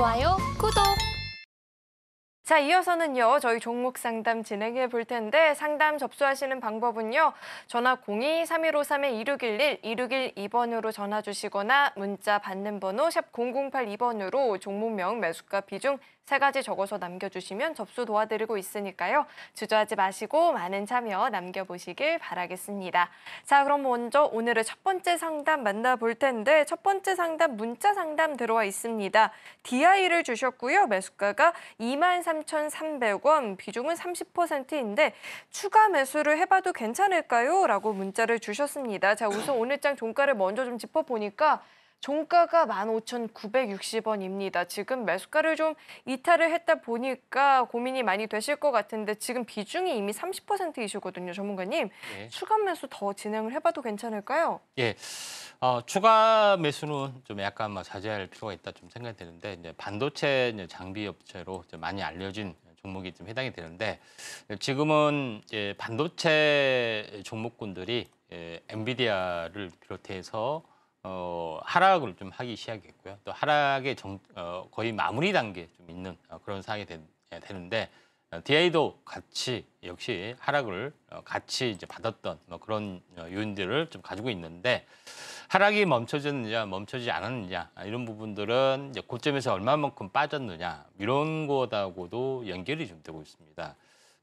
좋아요, 구독! 자, 이어서는요, 저희 종목 상담 진행해 볼 텐데, 상담 접수하시는 방법은요, 전화 0 2 3 5 3 2 6 1 1 2612번으로 전화 주시거나, 문자 받는 번호 샵 0082번으로 종목명, 매수가 비중, 세 가지 적어서 남겨주시면 접수 도와드리고 있으니까요. 주저하지 마시고 많은 참여 남겨보시길 바라겠습니다. 자, 그럼 먼저 오늘의 첫 번째 상담 만나볼 텐데 첫 번째 상담 문자 상담 들어와 있습니다. DI를 주셨고요. 매수가가 23,300원, 비중은 30%인데 추가 매수를 해봐도 괜찮을까요? 라고 문자를 주셨습니다. 자, 우선 오늘장 종가를 먼저 좀 짚어보니까 종가가 15,960원입니다. 지금 매수가를 좀 이탈을 했다 보니까 고민이 많이 되실 것 같은데 지금 비중이 이미 30%이시거든요, 전문가님. 예. 추가 매수 더 진행을 해봐도 괜찮을까요? 예, 어, 추가 매수는 좀 약간 막 뭐 자제할 필요가 있다 좀 생각이 되는데 이제 반도체 이제 장비 업체로 많이 알려진 종목이 좀 해당이 되는데 지금은 이제 반도체 종목군들이 예, 엔비디아를 비롯해서 어, 하락을 좀 하기 시작했고요. 또 하락의 정, 어, 거의 마무리 단계 좀 있는 어, 그런 상황이 되, 예, 되는데 어, DI도 같이 역시 하락을 어, 같이 이제 받았던 뭐 그런 어, 요인들을 좀 가지고 있는데 하락이 멈춰졌느냐 멈춰지지 않았느냐 아, 이런 부분들은 이제 고점에서 얼마만큼 빠졌느냐 이런 거하고도 연결이 좀 되고 있습니다.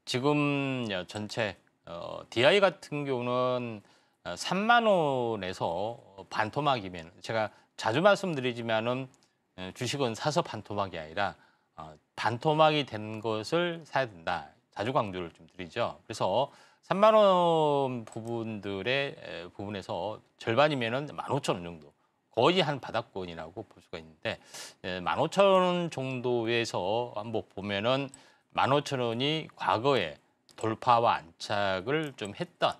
지금 어, 전체 어, DI 같은 경우는 3만 어, 원에서 반토막이면 제가 자주 말씀드리지만은 어, 주식은 사서 반토막이 아니라 어, 반토막이 된 것을 사야 된다. 자주 강조를 좀 드리죠. 그래서 3만 원 부분들의 부분에서 절반이면은 1 5 0원 정도. 거의 한 바닥권이라고 볼 수가 있는데 1 5천원 정도에서 한번 보면은 1 5천원이 과거에 돌파와 안착을 좀 했던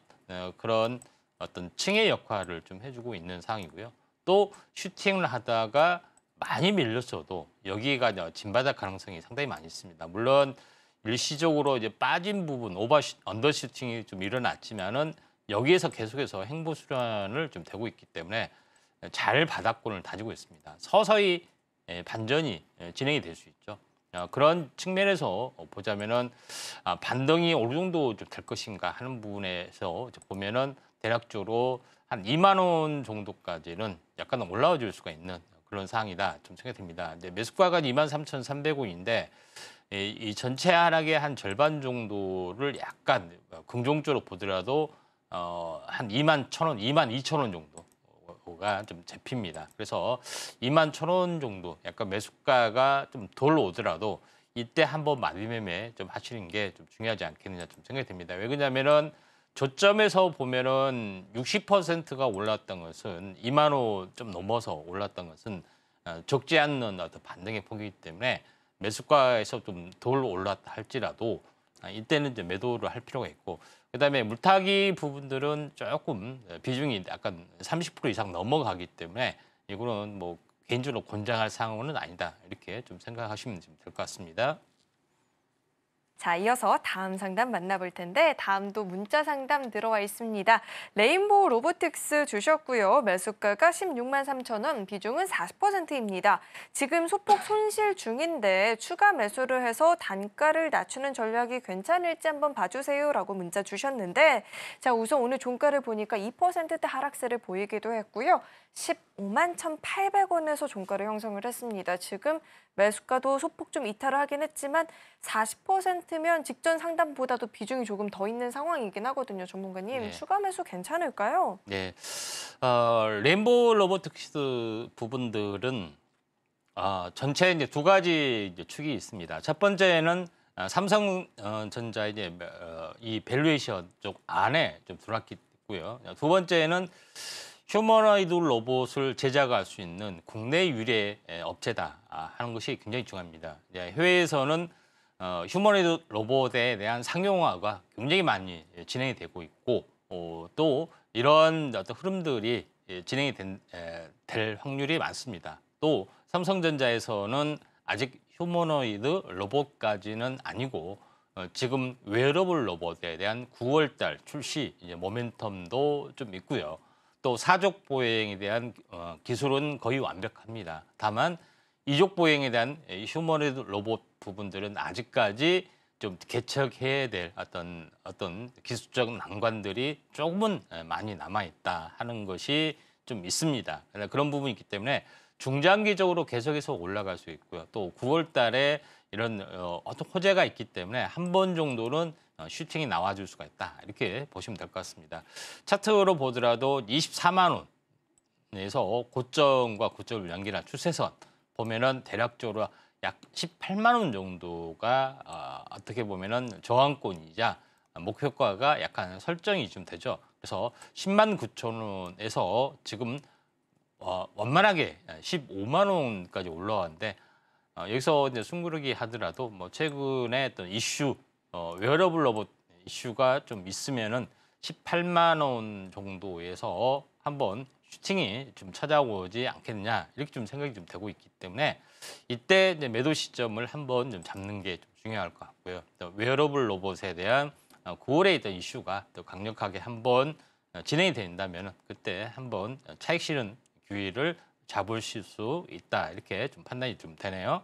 그런 어떤 층의 역할을 좀 해주고 있는 상황이고요. 또 슈팅을 하다가 많이 밀렸어도 여기가 진바닥 가능성이 상당히 많이 있습니다. 물론 일시적으로 이제 빠진 부분 오버 언더 슈팅이 좀 일어났지만은 여기에서 계속해서 행보 수련을 좀 되고 있기 때문에 잘 바닥권을 다지고 있습니다. 서서히 예, 반전이 예, 진행이 될 수 있죠. 아, 그런 측면에서 보자면은 아, 반등이 어느 정도 될 것인가 하는 부분에서 보면은 대략적으로 한 2만 원 정도까지는 약간 올라와 줄 수가 있는 그런 상황이다. 좀 생각됩니다. 이제 매수가가 2만 3,300원인데 이, 이 전체 하락의 한 절반 정도를 약간 긍정적으로 보더라도 어, 한 2만 1,000원, 2만 2,000원 정도 가좀 잡힙니다. 그래서 2만 천 원 정도 약간 매수가가 좀 덜 오더라도 이때 한 번 마비매매 좀 하시는 게 좀 중요하지 않겠느냐 좀 생각이 됩니다왜 그러냐면은 저점에서 보면은 60%가 올랐던 것은 2만 호 좀 넘어서 올랐던 것은 아, 적지 않는 어떤 반등의 폭이기 때문에 매수가에서 좀덜 올랐다 할지라도 아, 이때는 이제 매도를 할 필요가 있고 그다음에 물타기 부분들은 조금 비중이 약간 30% 이상 넘어가기 때문에 이거는 뭐 개인적으로 권장할 상황은 아니다 이렇게 좀 생각하시면 될 것 같습니다. 자, 이어서 다음 상담 만나볼 텐데 다음도 문자 상담 들어와 있습니다. 레인보우 로보틱스 주셨고요. 매수가가 16만 3천 원, 비중은 40%입니다. 지금 소폭 손실 중인데 추가 매수를 해서 단가를 낮추는 전략이 괜찮을지 한번 봐주세요라고 문자 주셨는데 자, 우선 오늘 종가를 보니까 2%대 하락세를 보이기도 했고요. 15만 1,800원에서 종가를 형성을 했습니다. 지금 매수가도 소폭 좀 이탈을 하긴 했지만 40% 같으면 직전 상담보다도 비중이 조금 더 있는 상황이긴 하거든요. 전문가님 네. 추가 매수 괜찮을까요? 네, 어, 램보 로버트키스 부분들은 어, 전체 이제 두 가지 이제 축이 있습니다. 첫 번째는 어, 삼성전자 어, 이제 어, 이 밸류에이션 쪽 안에 좀 들어갔고요. 두 번째는 휴머노이드 로봇을 제작할 수 있는 국내 유례 업체다 아, 하는 것이 굉장히 중요합니다. 네, 해외에서는 어, 휴머니드 로봇에 대한 상용화가 굉장히 많이 진행이 되고 있고 어, 또 이런 어떤 흐름들이 예, 진행이 된, 에, 될 확률이 많습니다. 또 삼성전자에서는 아직 휴머니드 로봇까지는 아니고 어, 지금 웨어러블 로봇에 대한 9월달 출시 이제 모멘텀도 좀 있고요. 또 사족 보행에 대한 어, 기술은 거의 완벽합니다. 다만 이족 보행에 대한 휴머니드 로봇 부분들은 아직까지 좀 개척해야 될 어떤 어떤 기술적 난관들이 조금은 많이 남아 있다 하는 것이 좀 있습니다. 그런 부분이 있기 때문에 중장기적으로 계속해서 올라갈 수 있고요. 또 9월 달에 이런 어, 어떤 호재가 있기 때문에 한 번 정도는 어, 슈팅이 나와줄 수가 있다. 이렇게 보시면 될 것 같습니다. 차트로 보더라도 24만 원에서 고점과 고점을 연결한 추세선 보면은 대략적으로 약 18만 원 정도가 어, 어떻게 보면은 저항권이자 목표가가 약간 설정이 좀 되죠. 그래서 10만 9천 원에서 지금 어, 원만하게 15만 원까지 올라왔는데 어, 여기서 이제 숨구르기 하더라도 뭐 최근에 어떤 이슈 어, 웨어러블 로봇 이슈가 좀 있으면은 18만 원 정도에서 한번 슈팅이 좀 찾아오지 않겠느냐 이렇게 좀 생각이 좀 되고 있기 때문에 이때 이제 매도 시점을 한번 좀 잡는 게 좀 중요할 것 같고요. 웨어러블 로봇에 대한 9월에 어, 있던 이슈가 또 강력하게 한번 어, 진행이 된다면 그때 한번 차익 실은 기회를 잡으실 수 있다 이렇게 좀 판단이 좀 되네요.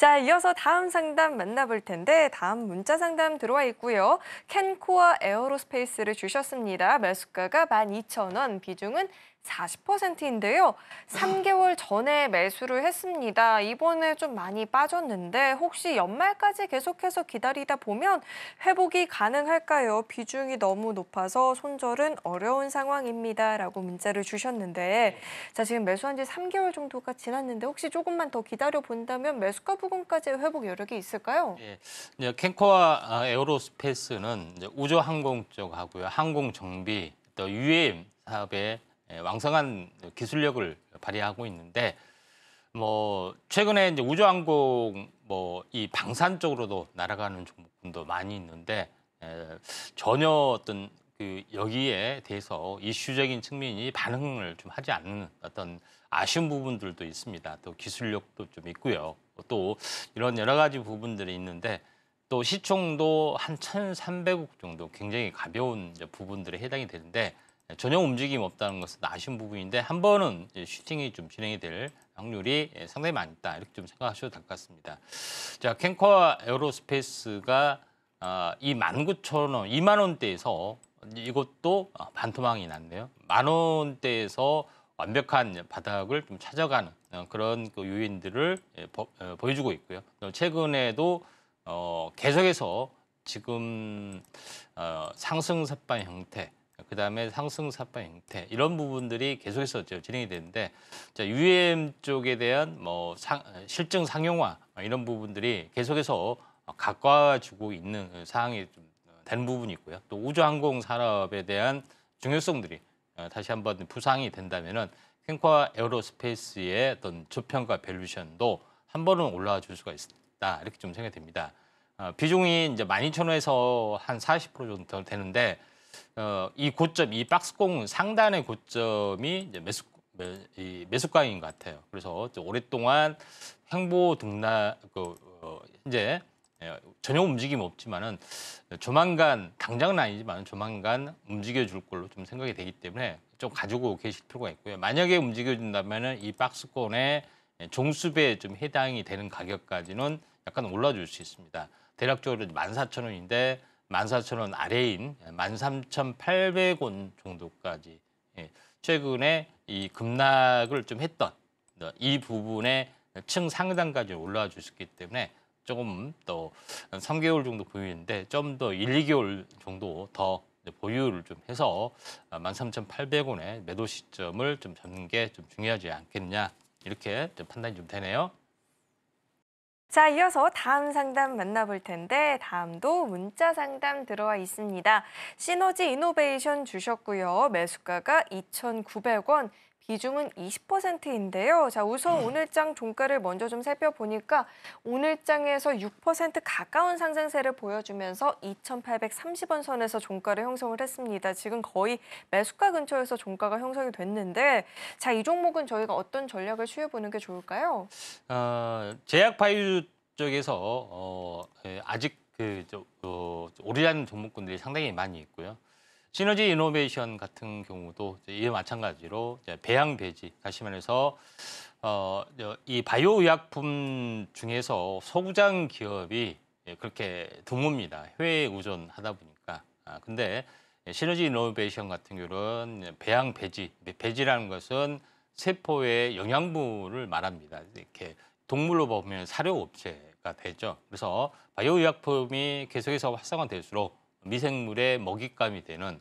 자, 이어서 다음 상담 만나볼 텐데 다음 문자 상담 들어와 있고요. 캔코아 에어로스페이스를 주셨습니다. 매수가가 12,000원, 비중은 40%인데요. 3개월 전에 매수를 했습니다. 이번에 좀 많이 빠졌는데 혹시 연말까지 계속해서 기다리다 보면 회복이 가능할까요? 비중이 너무 높아서 손절은 어려운 상황입니다. 라고 문자를 주셨는데 자 지금 매수한 지 3개월 정도가 지났는데 혹시 조금만 더 기다려본다면 매수가 부분까지 회복 여력이 있을까요? 예, 이제 캔코와 아, 에어로스페이스는 우주항공 쪽하고요. 항공정비, 또 UAM 사업에 예, 왕성한 기술력을 발휘하고 있는데 뭐 최근에 이제 우주항공 뭐 이 방산 쪽으로도 날아가는 종목군도 많이 있는데 에, 예, 전혀 어떤 그 여기에 대해서 이슈적인 측면이 반응을 좀 하지 않는 어떤 아쉬운 부분들도 있습니다. 또 기술력도 좀 있고요. 또 이런 여러 가지 부분들이 있는데 또 시총도 한 천삼백 억 정도 굉장히 가벼운 부분들에 해당이 되는데 전혀 움직임 없다는 것은 아쉬운 부분인데 한 번은 슈팅이 좀 진행이 될 확률이 예, 상당히 많다 이렇게 좀 생각하셔도 될 것 같습니다. 자 캔커와 에어로스페이스가 아, 이 19,000원, 2만 원대에서 이것도 아, 반토막이 났네요. 만 원대에서 완벽한 바닥을 좀 찾아가는 어, 그런 그 요인들을 예, 어, 보여주고 있고요. 최근에도 어, 계속해서 지금 상승 ဆက반 형태 그다음에 상승 사파 형태 이런 부분들이 계속해서 진행이 되는데 자, UM 쪽에 대한 뭐 상, 실증 상용화 뭐 이런 부분들이 계속해서 가까워지고 있는 사항이 좀된 부분이 있고요. 또 우주항공 산업에 대한 중요성들이 어, 다시 한번 부상이 된다면은 캔코아 에어로스페이스의 어떤 조평가 밸류션도 한 번은 올라와 줄 수가 있다 이렇게 좀 생각됩니다. 어, 비중이 이제 12,000원에서 한 40% 정도 되는데 어, 이 고점, 이 박스공 상단의 고점이 이제 매수, 매, 이 매수가인 것 같아요. 그래서 오랫동안 행보 등락, 그, 어, 이제 예, 전혀 움직임 없지만은 조만간 당장은 아니지만 조만간 움직여줄 걸로 좀 생각이 되기 때문에 좀 가지고 계실 필요가 있고요. 만약에 움직여준다면은 이 박스권에 종수배에 좀 해당이 되는 가격까지는 약간 올라줄 수 있습니다. 대략적으로 14,000원인데 14,000원 아래인 13,800원 정도까지 예, 최근에 이 급락을 좀 했던 이 부분에 층 상단까지 올라와 주셨기 때문에 조금 또 3개월 정도 보유인데 좀 더 1, 2개월 정도 더 보유를 좀 해서 13,800원의 매도 시점을 좀 잡는 게 좀 중요하지 않겠냐 이렇게 좀 판단이 좀 되네요. 자, 이어서 다음 상담 만나볼 텐데 다음도 문자 상담 들어와 있습니다. 시너지 이노베이션 주셨고요. 매수가가 2,900원, 비중은 20%인데요. 자, 우선 네. 오늘장 종가를 먼저 좀 살펴보니까 오늘장에서 6% 가까운 상승세를 보여주면서 2,830원 선에서 종가를 형성을 했습니다. 지금 거의 매수가 근처에서 종가가 형성이 됐는데 자, 이 종목은 저희가 어떤 전략을 취해보는 게 좋을까요? 어, 제약 파이 쪽에서 어, 예, 아직 그 저, 어, 오래된 종목군들이 상당히 많이 있고요. 시너지 이노베이션 같은 경우도 이와 마찬가지로 배양 배지 다시 말해서 어, 이 바이오 의약품 중에서 소구장 기업이 예, 그렇게 드뭅니다. 해외에 의존하다 보니까. 아, 근데 예, 시너지 이노베이션 같은 경우는 배양 배지, 배지라는 것은 세포의 영양분을 말합니다. 이렇게 동물로 보면 사료 업체가 되죠. 그래서 바이오 의약품이 계속해서 활성화될수록 미생물의 먹잇감이 되는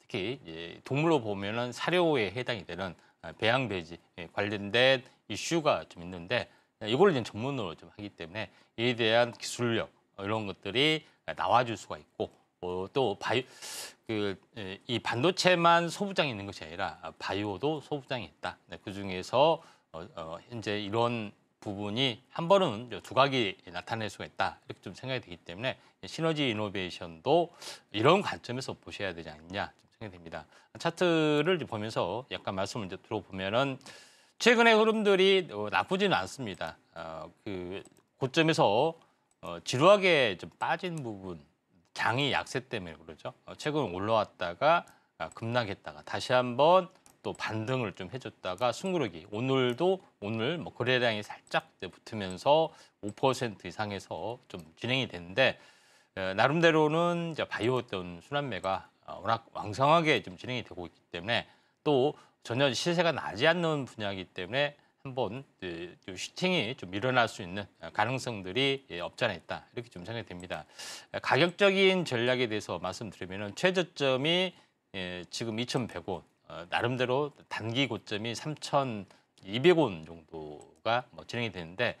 특히 동물로 보면은 사료에 해당이 되는 아, 배양 배지 예, 관련된 이슈가 좀 있는데 이걸 이제 전문으로 좀 하기 때문에 이에 대한 기술력 어, 이런 것들이 나와줄 수가 있고 어, 또 바이 그이 예, 반도체만 소부장이 있는 것이 아니라 아, 바이오도 소부장이 있다. 네, 그 중에서 어, 현재 이런 부분이 한 번은 두각이 나타낼 수가 있다 이렇게 좀 생각이 되기 때문에 시너지 이노베이션도 이런 관점에서 보셔야 되지 않냐 생각이 됩니다. 차트를 보면서 약간 말씀을 이제 들어보면은 최근의 흐름들이 어, 나쁘지는 않습니다. 어, 그 고점에서 어, 지루하게 좀 빠진 부분 장이 약세 때문에 그러죠. 어, 최근 올라왔다가 아, 급락했다가 다시 한번 또 반등을 좀 해줬다가 숨구르기 오늘도 오늘 뭐 거래량이 살짝 붙으면서 5% 이상에서 좀 진행이 됐는데 나름대로는 이제 바이오 어떤 순환매가 어, 워낙 왕성하게 좀 진행이 되고 있기 때문에 또 전혀 시세가 나지 않는 분야이기 때문에 한번 슈팅이 좀 일어날 수 있는 어, 가능성들이 예, 없지 않아 있다 이렇게 좀 생각이 됩니다. 가격적인 전략에 대해서 말씀드리면 최저점이 예, 지금 2,100원 어, 나름대로 단기 고점이 3,200원 정도가 뭐 진행이 되는데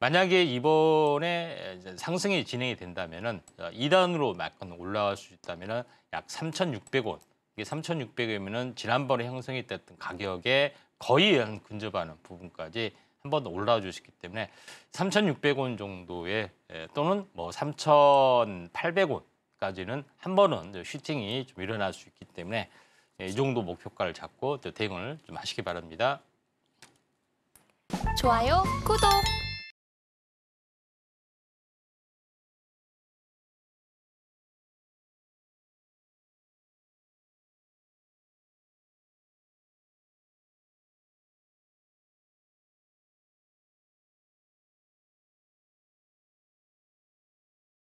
만약에 이번에 상승이 진행이 된다면 2단으로 어, 약간 올라갈 수있다면약 3,600원 이게 3 6 0 0원이면 지난번에 형성이 됐던 가격에 거의 근접하는 부분까지 한 번 더 올라와 주시기 때문에 3,600원 정도에 예, 또는 뭐 3,800원까지는 한 번은 슈팅이 좀 일어날 수 있기 때문에 예, 이 정도 목표가를 잡고 대응을 좀 하시기 바랍니다. 좋아요, 구독!